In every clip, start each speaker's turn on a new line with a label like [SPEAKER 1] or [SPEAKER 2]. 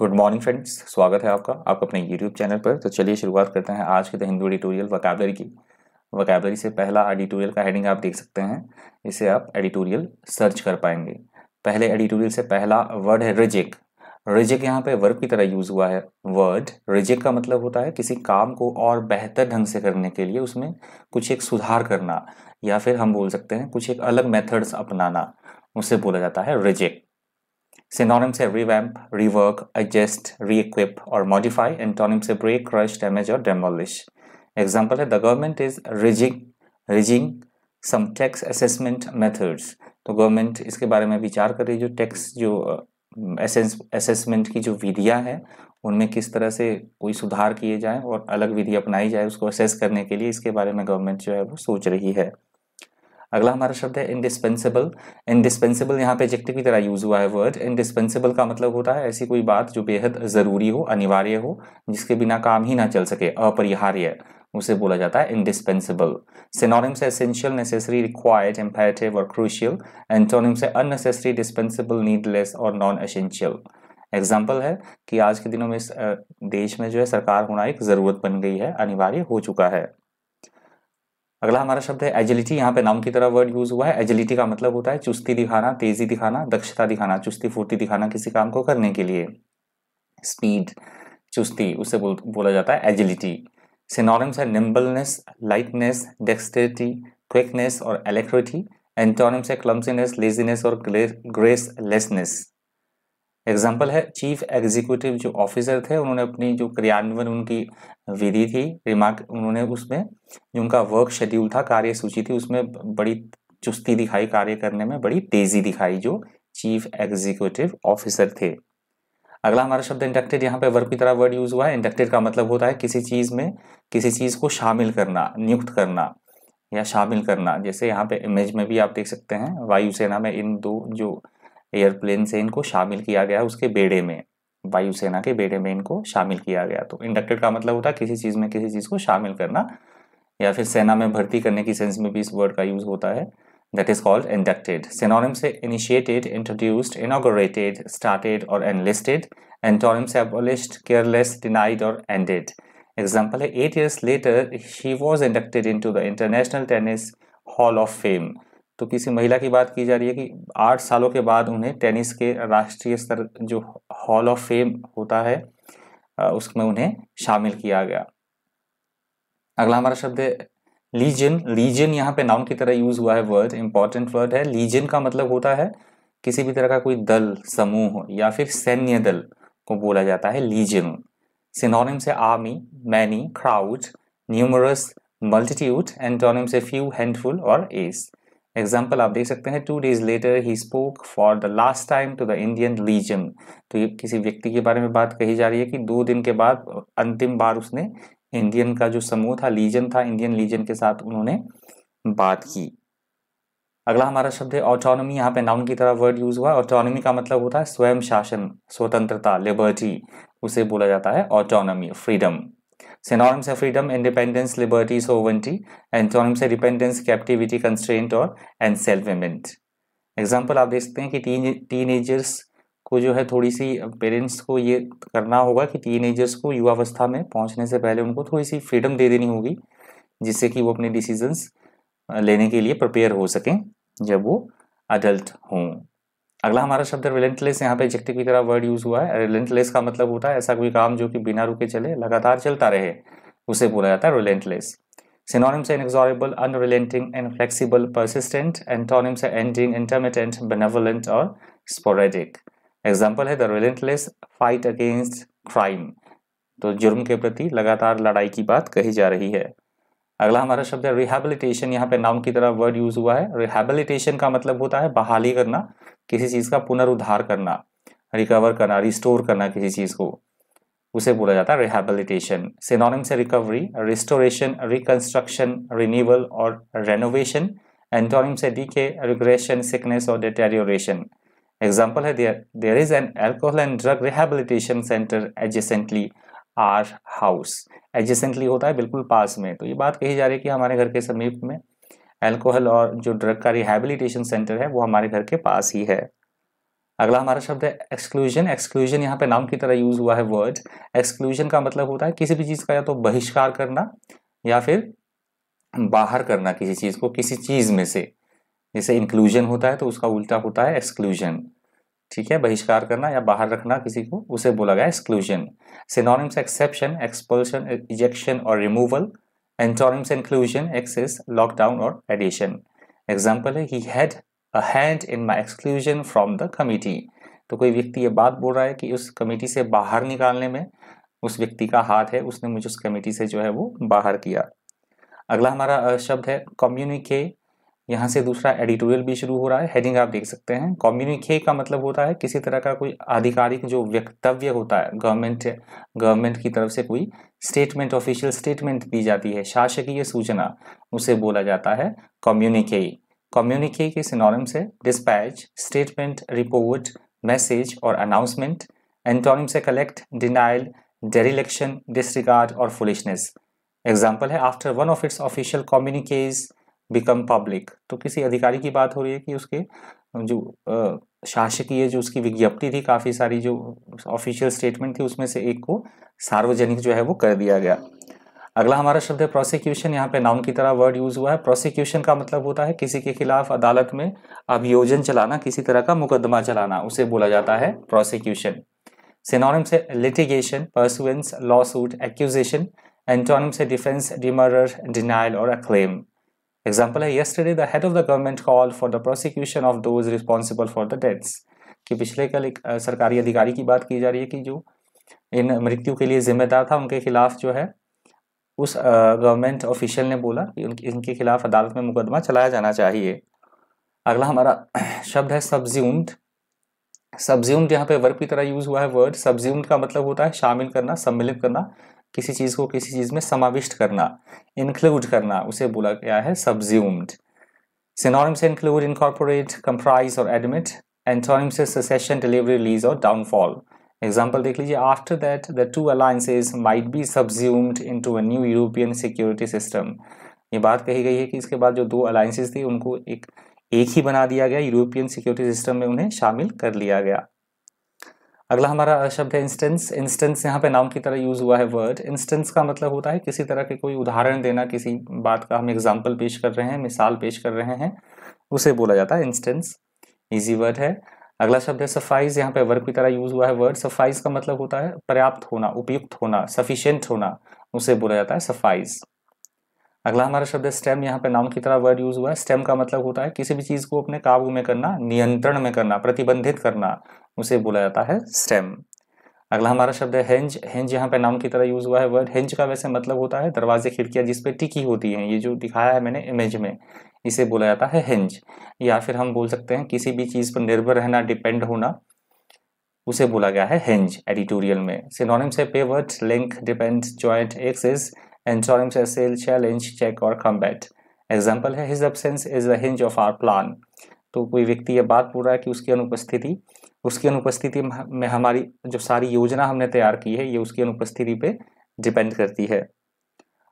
[SPEAKER 1] Good morning friends स्वागत है आपका आप अपने यूट्यूब चैनल पर तो चलिए शुरुआत करते हैं आज के द हिंदू एडिटोरियल वकाबलरी की वकाबलरी से पहला एडिटोरियल का हेडिंग आप देख सकते हैं इसे आप एडिटोरियल सर्च कर पाएंगे पहले एडिटोरियल से पहला वर्ड है रिजिक रिजिक यहाँ पे वर्ब की तरह यूज़ हुआ है वर्ड रिजिक का मतलब होता है किसी काम को और बेहतर ढंग से करने के लिए उसमें कुछ एक सुधार करना या फिर हम बोल सकते हैं कुछ एक अलग मेथड्स अपनाना उसे बोला जाता है रिजिक Synonyms है revamp, rework, adjust, re-equip और modify. Antonyms है break, crush, damage और demolish. Example है the government is rigging, rigging some tax assessment methods. तो government इसके बारे में विचार कर रही है जो tax जो असेसमेंट की जो विधियां हैं उनमें किस तरह से कोई सुधार किए जाए और अलग विधि अपनाई जाए उसको असेस करने के लिए इसके बारे में गवर्नमेंट जो है वो सोच रही है अगला हमारा शब्द है इंडिस्पेंसेबल इंडिस्पेंसेबल यहाँ पे एजेक्टिव की तरह यूज हुआ है वर्ड इंडिस्पेंसेबल का मतलब होता है ऐसी कोई बात जो बेहद ज़रूरी हो अनिवार्य हो जिसके बिना काम ही ना चल सके अपरिहार्य उसे बोला जाता है इंडिस्पेंसेबल सिनोनिम्स है एसेंशियल नेसेसरी रिक्वायर्ड एम्पेरेटिव और क्रूशियल एंटोनिम्स है अननेसेसरी डिस्पेंसेबल नीडलेस और नॉन एसेंशियल एग्जाम्पल है कि आज के दिनों में इस देश में जो है सरकार होना एक ज़रूरत बन गई है अनिवार्य हो चुका है अगला हमारा शब्द है एजिलिटी यहाँ पे नाम की तरह वर्ड यूज हुआ है एजिलिटी का मतलब होता है चुस्ती दिखाना तेजी दिखाना दक्षता दिखाना चुस्ती फुर्ती दिखाना किसी काम को करने के लिए स्पीड चुस्ती उसे बोल, बोला जाता है एजिलिटी सिनोनिम्स है निम्बलनेस लाइटनेस डेक्सटेटी क्विकनेस और एलेक्ट्रिटी एंटोनिम्स है क्लम्सीनेस लेजीनेस और ग्रेसलेसनेस एग्जाम्पल है चीफ एग्जीक्यूटिव जो ऑफिसर थे उन्होंने अपनी जो क्रियान्वयन उनकी विधि थी रिमार्क उन्होंने उसमें जो उनका वर्क शेड्यूल था कार्य सूची थी उसमें बड़ी चुस्ती दिखाई कार्य करने में बड़ी तेजी दिखाई जो चीफ एग्जीक्यूटिव ऑफिसर थे अगला हमारा शब्द इंडक्टेड यहाँ पे वर्क की तरह वर्ड यूज हुआ है इंडक्टेड का मतलब होता है किसी चीज़ में किसी चीज़ को शामिल करना नियुक्त करना या शामिल करना जैसे यहाँ पे इमेज में भी आप देख सकते हैं वायुसेना में इन दो जो एयरप्लेन से इनको शामिल किया गया उसके बेड़े में वायुसेना के बेड़े में इनको शामिल किया गया तो इंडक्टेड का मतलब होता है किसी चीज़ में किसी चीज़ को शामिल करना या फिर सेना में भर्ती करने की सेंस में भी इस वर्ड का यूज़ होता है that is called inducted synonym से इनिशिएटेड इंट्रोड्यूस्ड इनोग्रेटेड स्टार्टेड और एनलिस्टेड एंटोनिम से अबोलिस्ड केयरलेस डिनाइड और एंडेड एग्जाम्पल है eight years later he was inducted into the international tennis hall of fame तो किसी महिला की बात की जा रही है कि आठ सालों के बाद उन्हें टेनिस के राष्ट्रीय स्तर जो हॉल ऑफ फेम होता है उसमें उन्हें शामिल किया गया अगला हमारा शब्द है लीजन लीजन यहाँ पे नाउन की तरह यूज हुआ है वर्ड इंपॉर्टेंट वर्ड है लीजन का मतलब होता है किसी भी तरह का कोई दल समूह या फिर सैन्य दल को बोला जाता है लीजन सिनोनिम से army many crowd numerous multitude antonym से फ्यू हैंडफुल और एस एग्जाम्पल आप देख सकते हैं two days later he spoke for the last time to the Indian legion तो ये किसी व्यक्ति के बारे में बात कही जा रही है कि दो दिन के बाद अंतिम बार उसने इंडियन का जो समूह था लीजन था इंडियन लीजन के साथ उन्होंने बात की अगला हमारा शब्द है ऑटोनॉमी यहाँ पे नाउन की तरह वर्ड यूज हुआ ऑटोनॉमी का मतलब होता है स्वयं शासन स्वतंत्रता लिबर्टी उसे बोला जाता है ऑटोनॉमी फ्रीडम सिनोनिम्स है freedom independence liberty sovereignty antonyms है डिपेंडेंस कैप्टिविटी कंस्ट्रेंट और एनसेल्फमेंट एग्जाम्पल आप देख सकते हैं कि टीन टीनेजर्स को जो है थोड़ी सी पेरेंट्स को ये करना होगा कि टीनेजर्स को युवावस्था में पहुंचने से पहले उनको थोड़ी सी फ्रीडम दे देनी होगी जिससे कि वो अपने डिसीजंस लेने के लिए प्रिपेयर हो सकें जब वो अडल्ट हों अगला हमारा शब्द रिलेंटलेस यहाँ पे एडजेक्टिव की तरह वर्ड यूज हुआ है रिलेंटलेस का मतलब होता है ऐसा कोई काम जो कि बिना रुके चले लगातार चलता रहे उसे बोला जाता है रिलेंटलेस सिनोनिम्स है inexorable unrelenting inflexible persistent antonyms है एंडिंग इंटरमिटेंट बेनेवलेंट और स्पोरेडिक एग्जाम्पल है the relentless fight against crime तो जुर्म के प्रति लगातार लड़ाई की बात कही जा रही है अगला हमारा शब्द है रिहेबिलिटेशन यहाँ पे नाउन की तरह वर्ड यूज हुआ है रिहेबिलिटेशन का मतलब होता है बहाली करना किसी चीज़ का पुनरुद्धार करना रिकवर करना रिस्टोर करना किसी चीज़ को उसे बोला जाता है रिहेबिलिटेशन सिनोनिम से रिकवरी रिस्टोरेशन रिकन्स्ट्रक्शन रिन्यूअल और रेनोवेशन एंटोनिम से डी के रिग्रेशन सिकनेस और डेटेरियोरेशन एग्जाम्पल है there is an alcohol and drug rehabilitation centre adjacently our house adjacently होता है बिल्कुल पास में तो ये बात कही जा रही है कि हमारे घर के समीप में एल्कोहल और जो ड्रग का रिहेबिलिटेशन सेंटर है वो हमारे घर के पास ही है अगला हमारा शब्द है एक्सक्लूजन एक्सक्लूजन यहाँ पे नाम की तरह यूज हुआ है वर्ड एक्सक्लूजन का मतलब होता है किसी भी चीज़ का या तो बहिष्कार करना या फिर बाहर करना किसी चीज़ को किसी चीज़ में से जैसे इंक्लूजन होता है तो उसका उल्टा होता है एक्सक्लूजन ठीक है बहिष्कार करना या बाहर रखना किसी को उसे बोला गया exclusion synonyms exception expulsion ejection और removal Antonyms inclusion, excess, lockdown or addition example है he had a hand in my exclusion from the committee तो कोई व्यक्ति ये बात बोल रहा है कि उस कमेटी से बाहर निकालने में उस व्यक्ति का हाथ है उसने मुझे उस कमेटी से जो है वो बाहर किया अगला हमारा शब्द है कम्युनिकेट यहाँ से दूसरा एडिटोरियल भी शुरू हो रहा है हेडिंग आप देख सकते हैं कॉम्युनिके का मतलब होता है किसी तरह का कोई आधिकारिक जो वक्तव्य होता है गवर्नमेंट गवर्नमेंट की तरफ से कोई स्टेटमेंट ऑफिशियल स्टेटमेंट दी जाती है शासकीय सूचना उसे बोला जाता है कॉम्युनिके कॉम्युनिके के सिनोनिम से डिस्पैच स्टेटमेंट रिपोर्ट मैसेज और अनाउंसमेंट एंटोनिम से कलेक्ट डिनाइल डेरिलेक्शन डिसरिगार्ड और फुलिशनेस एग्जाम्पल है after one of its official communiques become public तो किसी अधिकारी की बात हो रही है कि उसके जो शासकीय जो उसकी विज्ञप्ति थी काफ़ी सारी जो ऑफिशियल स्टेटमेंट थी उसमें से एक को सार्वजनिक जो है वो कर दिया गया अगला हमारा शब्द है प्रोसिक्यूशन यहाँ पे नाउन की तरह वर्ड यूज हुआ है प्रोसिक्यूशन का मतलब होता है किसी के खिलाफ अदालत में अभियोजन चलाना किसी तरह का मुकदमा चलाना उसे बोला जाता है प्रोसिक्यूशन सिनोनिम्स से litigation pursuance lawsuit accusation antonyms से डिफेंस डिमर डिनाइल और अक्लेम Example है yesterday the head of the government called for the prosecution of those responsible for the deaths कि पिछले कल एक सरकारी अधिकारी की बात की जा रही है कि जो इन मृत्यु के लिए जिम्मेदार था उनके खिलाफ जो है उस गवर्नमेंट ऑफिशियल ने बोला कि इनके खिलाफ अदालत में मुकदमा चलाया जाना चाहिए अगला हमारा शब्द है सब्ज्यूम्ड सब्ज्यूम्ड यहाँ पे वर्ब की तरह यूज हुआ है वर्ड सब्ज्यूम्ड का मतलब होता है शामिल करना सम्मिलित करना किसी चीज़ को किसी चीज़ में समाविष्ट करना इंक्लूड करना उसे बोला गया है subsumed synonyms include incorporate comprise और admit antonyms cession delivery release और डाउनफॉल एग्जाम्पल देख लीजिए after that the two alliances might be subsumed into a new European security system ये बात कही गई है कि इसके बाद जो दो अलायंसेज थी उनको एक एक ही बना दिया गया यूरोपियन सिक्योरिटी सिस्टम में उन्हें शामिल कर लिया गया अगला हमारा शब्द है इंस्टेंस इंस्टेंस यहाँ पे नाम की तरह यूज़ हुआ है वर्ड इंस्टेंस का मतलब होता है किसी तरह के कोई उदाहरण देना किसी बात का हम एग्जाम्पल पेश कर रहे हैं मिसाल पेश कर रहे हैं उसे बोला जाता है इंस्टेंस ईजी वर्ड है अगला शब्द है सफाइज यहाँ पे वर्ग की तरह यूज़ हुआ है वर्ड सफाइज का मतलब होता है पर्याप्त होना उपयुक्त होना सफिशियंट होना उसे बोला जाता है सफाइज़ अगला हमारा शब्द है स्टेम यहाँ पे नाउन की तरह वर्ड यूज हुआ है स्टेम का मतलब होता है किसी भी चीज़ को अपने काबू में करना नियंत्रण में करना प्रतिबंधित करना उसे बोला जाता है स्टेम अगला हमारा शब्द है हेंज हेंज यहाँ पे नाउन की तरह यूज हुआ है वर्ड हेंज का वैसे मतलब होता है दरवाजे खिड़कियां जिसपे टिकी होती हैं ये जो दिखाया है मैंने इमेज में इसे बोला जाता है हेंज या फिर हम बोल सकते हैं किसी भी चीज़ पर निर्भर रहना डिपेंड होना उसे बोला गया है हेंज एडिटोरियल में सिनोनिम्स है pivot link depend joint axis Antonym assail, challenge, check और combat. एग्जाम्पल है his absence is the hinge of our plan तो कोई व्यक्ति ये बात बोल रहा है कि उसकी अनुपस्थिति उसकी अनुपस्थिति में हमारी जो सारी योजना हमने तैयार की है ये उसकी अनुपस्थिति पे डिपेंड करती है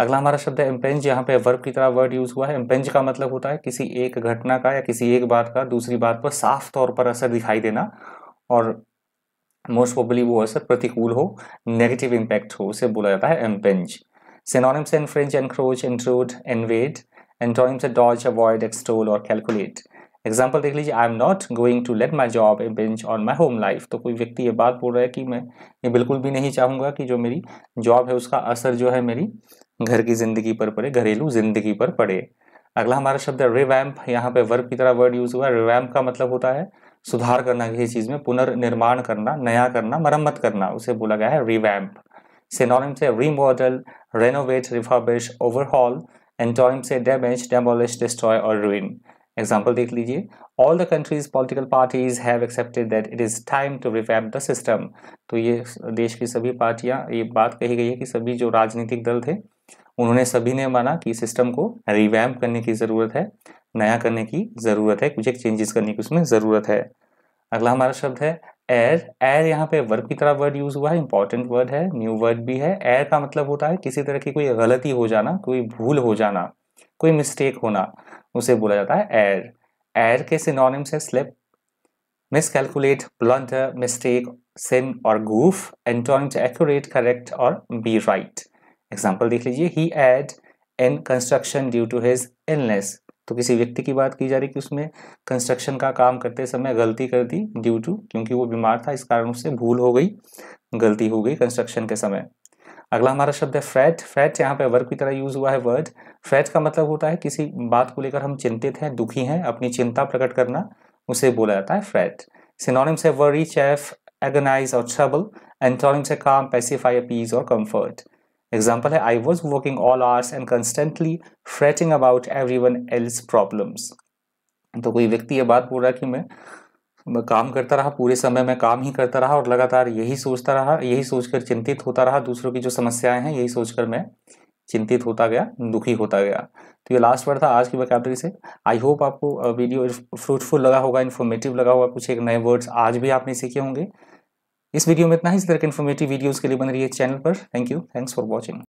[SPEAKER 1] अगला हमारा शब्द है एम्पेंज यहाँ पे वर्ब की तरह वर्ड यूज़ हुआ है एम्पेंज का मतलब होता है किसी एक घटना का या किसी एक बात का दूसरी बात पर साफ तौर पर असर दिखाई देना और मोस्ट प्रोबली वो असर प्रतिकूल हो नेगेटिव इम्पैक्ट हो उसे बोला जाता है impinge Synonyms infringe, encroach, intrude, invade. Antonyms are dodge, avoid, extol or calculate. Example देख लीजिए I am not going to let my job impinge on my home life तो कोई व्यक्ति ये बात बोल रहा है कि मैं ये बिल्कुल भी नहीं चाहूँगा कि जो मेरी जॉब है उसका असर जो है मेरी घर की ज़िंदगी पर पड़े घरेलू ज़िंदगी पर पड़े अगला हमारा शब्द है रिवैम्प यहाँ पे वर्ब की तरह वर्ड यूज़ हुआ है रिवैम्प का मतलब होता है सुधार करना किसी चीज़ में पुनर्निर्माण करना नया करना मरम्मत करना उसे बोला गया है रिवैम्प सिनोनिम से remodel renovate, refurbish, overhaul, and time say damage, demolish, destroy or ruin. Example देख लीजिए all the country's political parties have accepted that it is time to revamp the system. तो ये देश की सभी पार्टियाँ ये बात कही गई है कि सभी जो राजनीतिक दल थे उन्होंने सभी ने माना कि सिस्टम को रिवैम्प करने की ज़रूरत है नया करने की ज़रूरत है कुछ एक चेंजेस करने की उसमें ज़रूरत है अगला हमारा शब्द है एयर एयर यहाँ पे वर्ब की तरह वर्ड यूज हुआ है इंपॉर्टेंट वर्ड है न्यू वर्ड भी है एयर का मतलब होता है किसी तरह की कोई गलती हो जाना कोई भूल हो जाना कोई मिस्टेक होना उसे बोला जाता है एयर एयर के सिनोनिम्स है slip miscalculate blunder mistake sin और गूफ एंटोनिम्स एक्यूरेट करेक्ट और बी राइट एग्जाम्पल देख लीजिए he erred in construction due to his illness तो किसी व्यक्ति की बात की जा रही कि उसमें कंस्ट्रक्शन का काम करते समय गलती कर दी ड्यू टू क्योंकि वो बीमार था इस कारण उससे भूल हो गई गलती हो गई कंस्ट्रक्शन के समय अगला हमारा शब्द है फ्रैट फ्रैट यहाँ पे वर्क की तरह यूज हुआ है वर्ड फ्रैट का मतलब होता है किसी बात को लेकर हम चिंतित हैं दुखी हैं अपनी चिंता प्रकट करना उसे बोला जाता है फ्रैट सिनोनिम्स है वरी चैफ एगनाइज और ट्रबल एंटोनिम्स है काम पेसिफाई पीस और कम्फर्ट एग्जाम्पल है I was working all hours and constantly fretting about everyone else problems तो कोई व्यक्ति ये बात बोल रहा है कि मैं मैं काम करता रहा पूरे समय मैं काम ही करता रहा और लगातार यही सोचता रहा यही सोचकर चिंतित होता रहा दूसरों की जो समस्याएं हैं यही सोचकर मैं चिंतित होता गया दुखी होता गया तो ये लास्ट वर्ड था आज की वैकैबलरी से आई होप आपको वीडियो फ्रूटफुल लगा होगा इन्फॉर्मेटिव लगा होगा कुछ एक नए वर्ड्स आज भी आपने सीखे होंगे इस वीडियो में इतना ही इस तरह के इन्फॉर्मेटिव वीडियोज़ के लिए बन रही है चैनल पर thank you thanks for watching